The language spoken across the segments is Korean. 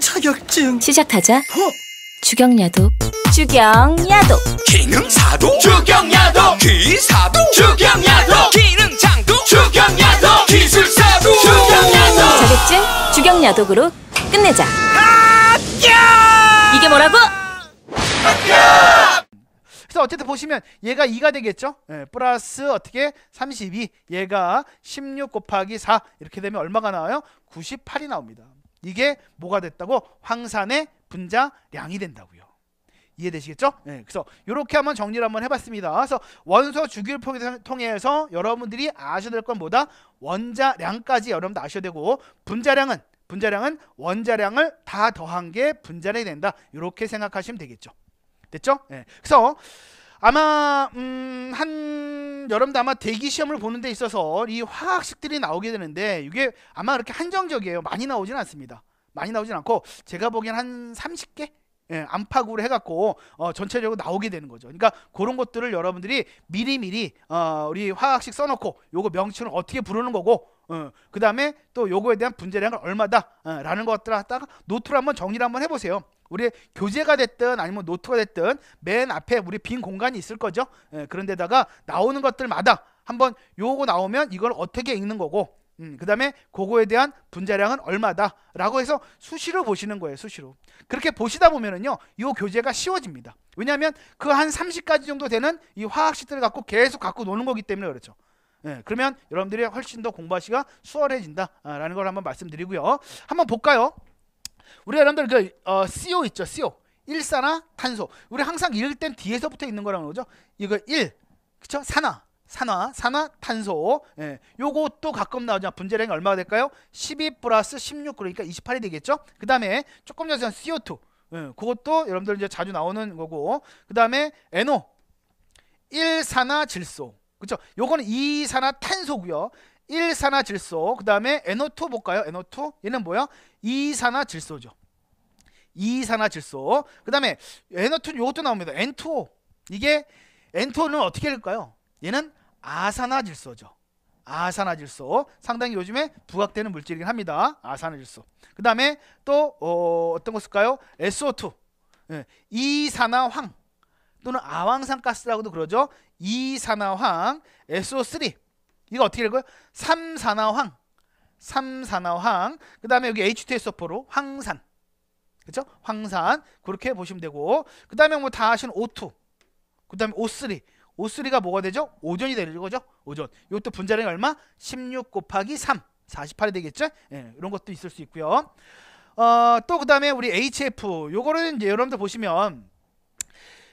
자격증 시작하자 어? 주경야도 주경야도 기능사도 주경야도 기사도 주경야도 기능장도 주경야도 기술사도 주경야도 자격증 주경야독으로 끝내자 이게 뭐라고? 그래서 어쨌든 보시면 얘가 2가 되겠죠? 예, 플러스 어떻게 32 얘가 16 곱하기 4 이렇게 되면 얼마가 나와요? 98이 나옵니다. 이게 뭐가 됐다고? 황산의 분자량이 된다고요. 이해되시겠죠? 네, 그래서 이렇게 한번 정리를 한번 해봤습니다. 그래서 원소 주기를 율표 통해서 여러분들이 아셔야 될건 뭐다? 원자량까지 여러분도 아셔야 되고 분자량은 분자량은 원자량을 다 더한 게 분자량이 된다. 이렇게 생각하시면 되겠죠. 됐죠? 네, 그래서 아마 음, 한 여러분도 아마 대기 시험을 보는 데 있어서 이 화학식들이 나오게 되는데 이게 아마 이렇게 한정적이에요. 많이 나오진 않습니다. 많이 나오진 않고 제가 보기엔 한 30개 예, 안팎으로 해갖고 어, 전체적으로 나오게 되는 거죠. 그러니까 그런 것들을 여러분들이 미리미리 어, 우리 화학식 써놓고 요거 명칭을 어떻게 부르는 거고 어, 그 다음에 또 요거에 대한 분재량을 얼마다라는 어, 것들하다가 노트로 한번 정리를 한번 해보세요. 우리 교재가 됐든 아니면 노트가 됐든 맨 앞에 우리 빈 공간이 있을 거죠. 예, 그런 데다가 나오는 것들마다 한번 요거 나오면 이걸 어떻게 읽는 거고 음, 그 다음에 그거에 대한 분자량은 얼마다 라고 해서 수시로 보시는 거예요 수시로 그렇게 보시다 보면은요 요 교재가 쉬워집니다 왜냐하면 그 한 30가지 정도 되는 이 화학식들을 갖고 계속 갖고 노는 거기 때문에 그렇죠 예, 그러면 여러분들이 훨씬 더 공부하시기가 수월해진다라는 걸 한번 말씀드리고요 한번 볼까요 우리 여러분들 그 어, CO 있죠 CO 일산화 탄소 우리 항상 읽을 땐 뒤에서부터 있는 거라고 그러죠 이거 1 그쵸 산화 산화 산화 탄소 예, 요것도 가끔 나오죠 분자량이 얼마가 될까요 12 플러스 16 그러니까 28이 되겠죠 그 다음에 조금 전에 CO2 예, 그것도 여러분들 이제 자주 나오는 거고 그 다음에 NO 1산화 질소 그렇죠? 요거는 2산화탄소고요 1산화 질소 그 다음에 NO2 볼까요? NO2 얘는 뭐야? 2산화 질소죠 2산화 질소 그 다음에 NO2 이것도 나옵니다 N2O 이게 N2O는 어떻게 될까요? 얘는 아산화 질소죠 아산화 질소 상당히 요즘에 부각되는 물질이긴 합니다 아산화 질소 그 다음에 또 어, 어떤 거 쓸까요? SO2 예, 이산화황 또는 아황산가스라고도 그러죠 이산화황 SO3 이거 어떻게 읽어요? 삼산화황 삼산화황 그 다음에 여기 H2SO4로 황산 그렇죠? 황산 그렇게 보시면 되고 그 다음에 뭐 다 아시는 O2 그 다음에 O3 O3가 뭐가 되죠? 오전이 되는 거죠? 오전 이것도 분자량이 얼마? 16 곱하기 3 48이 되겠죠? 예, 이런 것도 있을 수 있고요 어, 또 그 다음에 우리 HF 요거는 이제 여러분들 보시면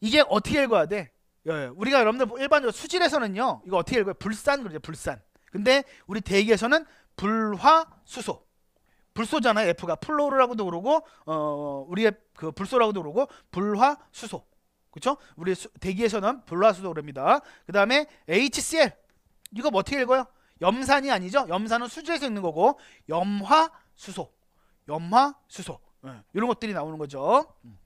이게 어떻게 읽어야 돼? 예, 예, 우리가 여러분들 뭐 일반적으로 수질에서는요 이거 어떻게 읽어요? 불산 그러죠 불산 근데 우리 대기에서는 불화수소 불소잖아요 F가 플로르라고도 그러고 어 우리의 그 불소라고도 그러고 불화수소 그렇죠? 우리 수, 대기에서는 불화수소 그럽니다 그 다음에 HCl 이거 뭐 어떻게 읽어요? 염산이 아니죠? 염산은 수질에서 있는 거고 염화수소 염화수소 예, 이런 것들이 나오는 거죠 음.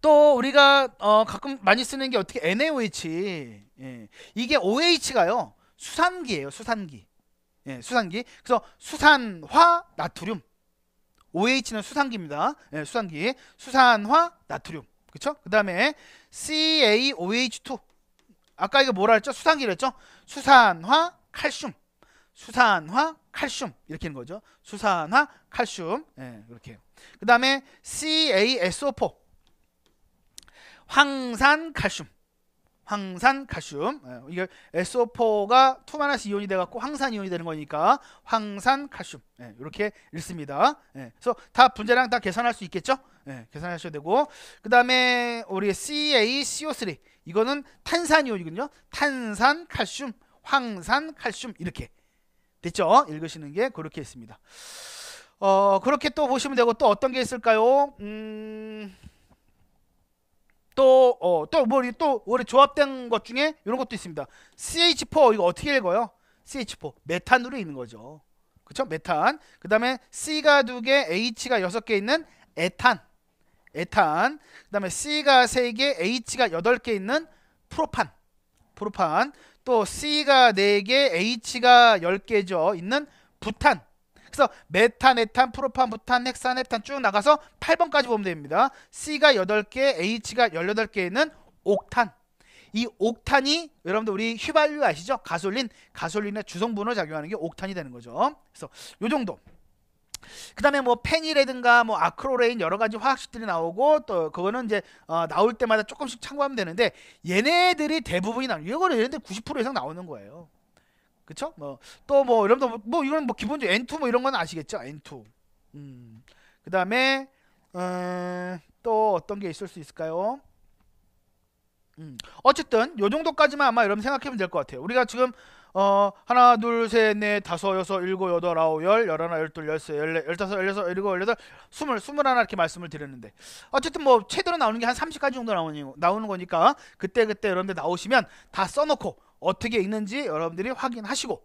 또 우리가 어 가끔 많이 쓰는 게 어떻게 NaOH 예. 이게 OH가요 수산기예요 수산기 예, 수산기 그래서 수산화 나트륨 OH는 수산기입니다 예, 수산기 수산화 나트륨 그렇죠 그 다음에 CaOH2 아까 이거 뭐라 했죠 수산기를 했죠 수산화 칼슘 수산화 칼슘 이렇게 있는 거죠 수산화 칼슘 예, 이렇게 그 다음에 CaSO4 황산 칼슘. 황산 칼슘. 예, 이게 SO4가 투마나 이온이 돼 갖고 황산 이온이 되는 거니까 황산 칼슘. 예, 이렇게 읽습니다. 예, 그래서 다 분자량 다 계산할 수 있겠죠? 계산하셔야 되고 그다음에 우리 CaCO3 이거는 탄산 이온이군요. 탄산 칼슘, 황산 칼슘 이렇게 됐죠? 읽으시는 게 그렇게 있습니다. 어, 그렇게 또 보시면 되고 또 어떤 게 있을까요? 음또 어, 또 우리 뭐 또 우리 조합된 것 중에 이런 것도 있습니다. CH4 이거 어떻게 읽어요? CH4 메탄으로 있는 거죠. 그렇죠? 메탄. 그다음에 C가 두 개, H가 여섯 개 있는 에탄. 에탄. 그다음에 C가 세 개, H가 여덟 개 있는 프로판. 프로판. 또 C가 네 개, H가 열개죠 있는 부탄. 그래서 메탄, 에탄, 프로판, 부탄, 헥산, 에탄쭉 나가서 8번까지 보면 됩니다. C가 8개, H가 18개 있는 옥탄. 이 옥탄이 여러분들 우리 휘발유 아시죠? 가솔린, 가솔린의 주성분으로 작용하는 게 옥탄이 되는 거죠. 그래서 요 정도. 그 다음에 뭐 펜이라든가 뭐 아크로레인 여러 가지 화학식들이 나오고 또 그거는 이제 어 나올 때마다 조금씩 참고하면 되는데 얘네들이 대부분이 나오는 이거는 얘네들 90% 이상 나오는 거예요. 그쵸? 뭐또뭐 여러분들 뭐, 뭐, 이건 뭐 기본적으로 N2 뭐 이런 건 아시겠죠? N2. 음. 그다음에 어, 또 어떤 게 있을 수 있을까요? 음. 어쨌든 요 정도까지만 아마 여러분 생각해보면 될 것 같아요. 우리가 지금 어 하나 둘 셋 넷 다섯 여섯 일곱 여덟 아홉 열 열하나 열둘 열셋열넷 열다섯 열여섯 열일곱 열여덟 스물 스물하나 이렇게 말씀을 드렸는데 어쨌든 뭐 최대로 나오는 게 한3 0가지 정도 나오는 나오는 거니까 그때 그때 여러분들 나오시면 다 써놓고 어떻게 읽는지 여러분들이 확인하시고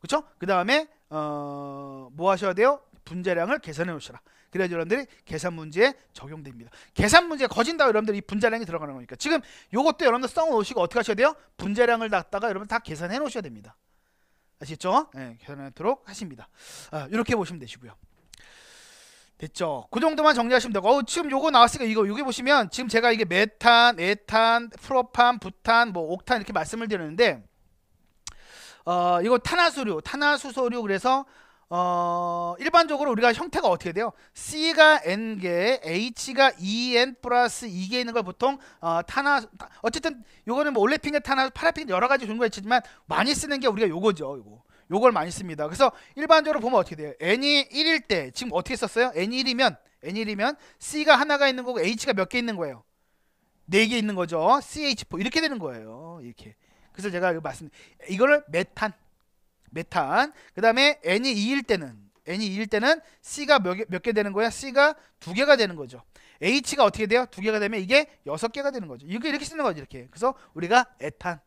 그렇죠? 그 다음에 어, 뭐 하셔야 돼요? 분자량을 계산해 놓으시라. 그래야 여러분들이 계산 문제에 적용됩니다. 계산 문제 에 거진다 여러분들이 분자량이 들어가는 거니까 지금 요것도 여러분들 써 놓으시고 어떻게 하셔야 돼요? 분자량을 갖다가 여러분 다 계산해 놓으셔야 됩니다. 아시겠죠? 예, 네, 계산하도록 하십니다. 아, 이렇게 보시면 되시고요. 됐죠. 그 정도만 정리하시면 되고 어, 지금 요거 나왔으니까 이거 요기 보시면 지금 제가 이게 메탄, 에탄, 프로판, 부탄, 뭐 옥탄 이렇게 말씀을 드렸는데 어 이거 탄화수류, 탄화수소류 그래서 어 일반적으로 우리가 형태가 어떻게 돼요? C가 N개, H가 EN 플러스 2개 있는 걸 보통 어, 탄화 어쨌든 요거는 뭐 올레핑계 탄화, 파라핀 여러 가지 종류가 있지만 많이 쓰는 게 우리가 요거죠. 요거. 요걸 많이 씁니다. 그래서 일반적으로 보면 어떻게 돼요? n이 1일 때 지금 어떻게 썼어요? n이 1이면 n1이면 c가 하나가 있는 거고 h가 몇 개 있는 거예요? 네 개 있는 거죠. CH4 이렇게 되는 거예요. 이렇게. 그래서 제가 이거 그 말씀 이거를 메탄 메탄. 그다음에 n이 2일 때는 n이 2일 때는 c가 몇개 몇개 되는 거야? c가 두 개가 되는 거죠. h가 어떻게 돼요? 두 개가 되면 이게 여섯 개가 되는 거죠. 이게 이렇게 쓰는 거죠. 이렇게. 그래서 우리가 에탄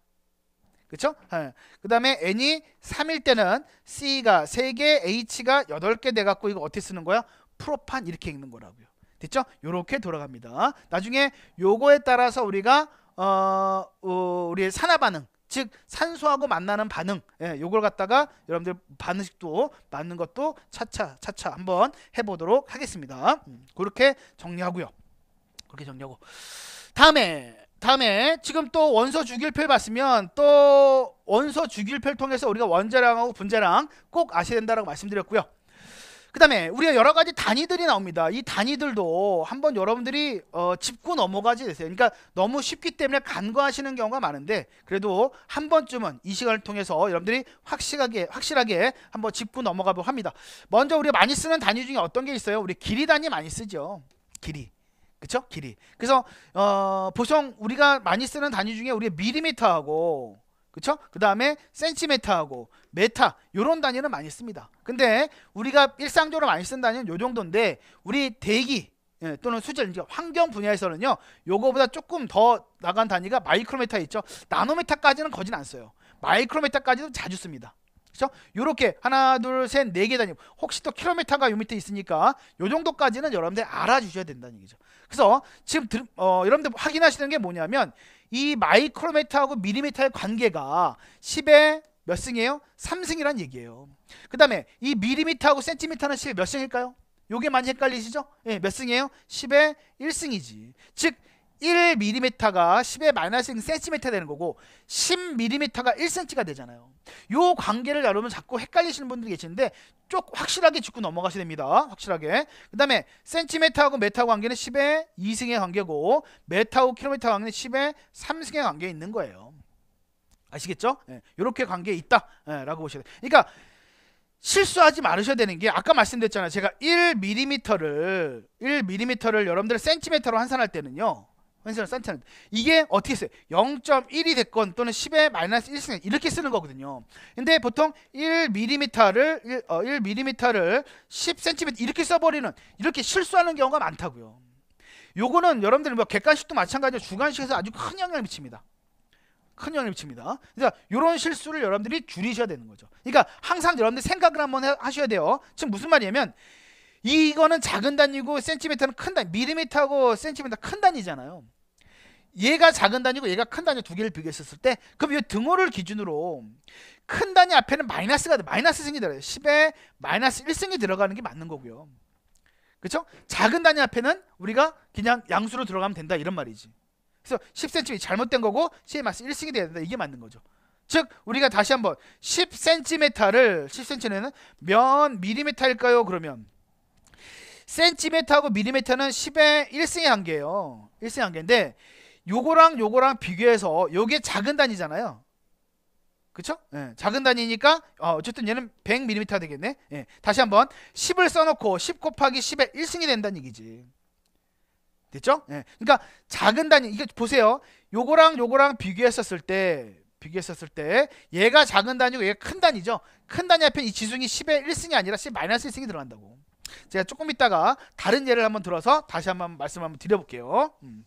그쵸? 예. 그 다음에 n이 3일 때는 c가 3개, h가 8개 돼갖고 이거 어떻게 쓰는 거야? 프로판 이렇게 읽는 거라고요. 됐죠? 요렇게 돌아갑니다. 나중에 요거에 따라서 우리가 어, 어 우리의 산화 반응 즉 산소하고 만나는 반응 예, 요걸 갖다가 여러분들 반응식도 맞는 것도 차차 차차 한번 해보도록 하겠습니다. 음, 그렇게 정리하고요. 그렇게 정리하고 다음에 다음에 지금 또 원소 주기율표를 봤으면 또 원소 주기율표를 통해서 우리가 원자량하고 분자량 꼭 아셔야 된다라고 말씀드렸고요. 그 다음에 우리가 여러 가지 단위들이 나옵니다. 이 단위들도 한번 여러분들이 어, 짚고 넘어가지 되세요. 그러니까 너무 쉽기 때문에 간과하시는 경우가 많은데 그래도 한 번쯤은 이 시간을 통해서 여러분들이 확실하게 확실하게 한번 짚고 넘어가보 합니다. 먼저 우리가 많이 쓰는 단위 중에 어떤 게 있어요? 우리 길이 단위 많이 쓰죠. 길이. 그쵸? 길이. 그래서 어, 보통 우리가 많이 쓰는 단위 중에 우리의 밀리미터하고 그쵸? 그 다음에 센티메터하고 메타 요런 단위는 많이 씁니다. 근데 우리가 일상적으로 많이 쓴 단위는 요 정도인데 우리 대기 예, 또는 수질 그러니까 환경 분야에서는요 요거보다 조금 더 나간 단위가 마이크로메타 있죠 나노메타까지는 거진 않 써요 마이크로메타까지도 자주 씁니다 그렇죠? 요렇게 하나 둘셋네개 단위 혹시 또 킬로미터가 요 밑에 있으니까 요 정도까지는 여러분들 알아주셔야 된다는 얘기죠 그래서 지금 들, 어, 여러분들 확인하시는 게 뭐냐면 이 마이크로미터하고 밀리미터의 관계가 10의 몇 승이에요? 3승이란 얘기예요 그 다음에 이 밀리미터하고 센티미터는 10몇 승일까요? 요게 많이 헷갈리시죠? 예, 몇 승이에요? 10에 1승이지 즉 1mm가 10의 마이너스 1cm 되는 거고 10mm가 1cm가 되잖아요. 요 관계를 여러면 자꾸 헷갈리시는 분들이 계시는데 쭉 확실하게 짚고 넘어가셔야 됩니다. 확실하게. 그 다음에 센티메터하고 메타 관계는 10의 2승의 관계고 메타하고 킬로미터 관계는 10의 3승의 관계에 있는 거예요. 아시겠죠? 이렇게 예, 네, 관계에 있다라고 예, 보셔야 돼요. 그러니까 실수하지 말으셔야 되는 게 아까 말씀드렸잖아요. 제가 1mm를 1mm를 여러분들 센티미터로 환산할 때는요. 완전 산타는 이게 어떻게 써요? 0.1이 됐건 또는 1 0에 마이너스 1승 이렇게 쓰는 거거든요. 근데 보통 1mm를 1, 어, 1mm를 10cm 이렇게 써버리는 이렇게 실수하는 경우가 많다고요. 요거는 여러분들 뭐 객관식도 마찬가지로 주관식에서 아주 큰 영향을 미칩니다. 큰 영향을 미칩니다. 그래서 이런 실수를 여러분들이 줄이셔야 되는 거죠. 그러니까 항상 여러분들 생각을 한번 하셔야 돼요. 지금 무슨 말이냐면 이거는 작은 단위고 센티미터는 큰 단위, 미리미터하고 센티미터 큰 단위잖아요. 얘가 작은 단위고 얘가 큰 단위 두 개를 비교했었을 때 그럼 이 등호를 기준으로 큰 단위 앞에는 마이너스가 마이너스 승이 들어요. 10에 마이너스 1승이 들어가는 게 맞는 거고요. 그렇죠? 작은 단위 앞에는 우리가 그냥 양수로 들어가면 된다 이런 말이지. 그래서 10cm이 잘못된 거고 10에 마이너스 1승이 돼야 된다 이게 맞는 거죠. 즉 우리가 다시 한번 10cm를 10cm는 면 밀리미터일까요? 그러면 센티미터하고 밀리미터는 1 0에 1승의 한계예요. 1승의 한계인데 요거랑 요거랑 비교해서 요게 작은 단위잖아요. 그쵸? 예, 작은 단위니까 어, 쨌든 얘는 100mm 되겠네. 예, 다시 한번 10을 써놓고 10 곱하기 10에 1승이 된다는 얘기지. 됐죠? 예, 그러니까 작은 단위 이게 보세요. 요거랑 요거랑 비교했었을 때 비교했었을 때 얘가 작은 단위고 얘가 큰 단위죠. 큰 단위 앞에 이 지수이 10의 1승이 아니라 10 마이너스 1승이 들어간다고. 제가 조금 이따가 다른 예를 한번 들어서 다시 한번 말씀 한번 드려볼게요. 음.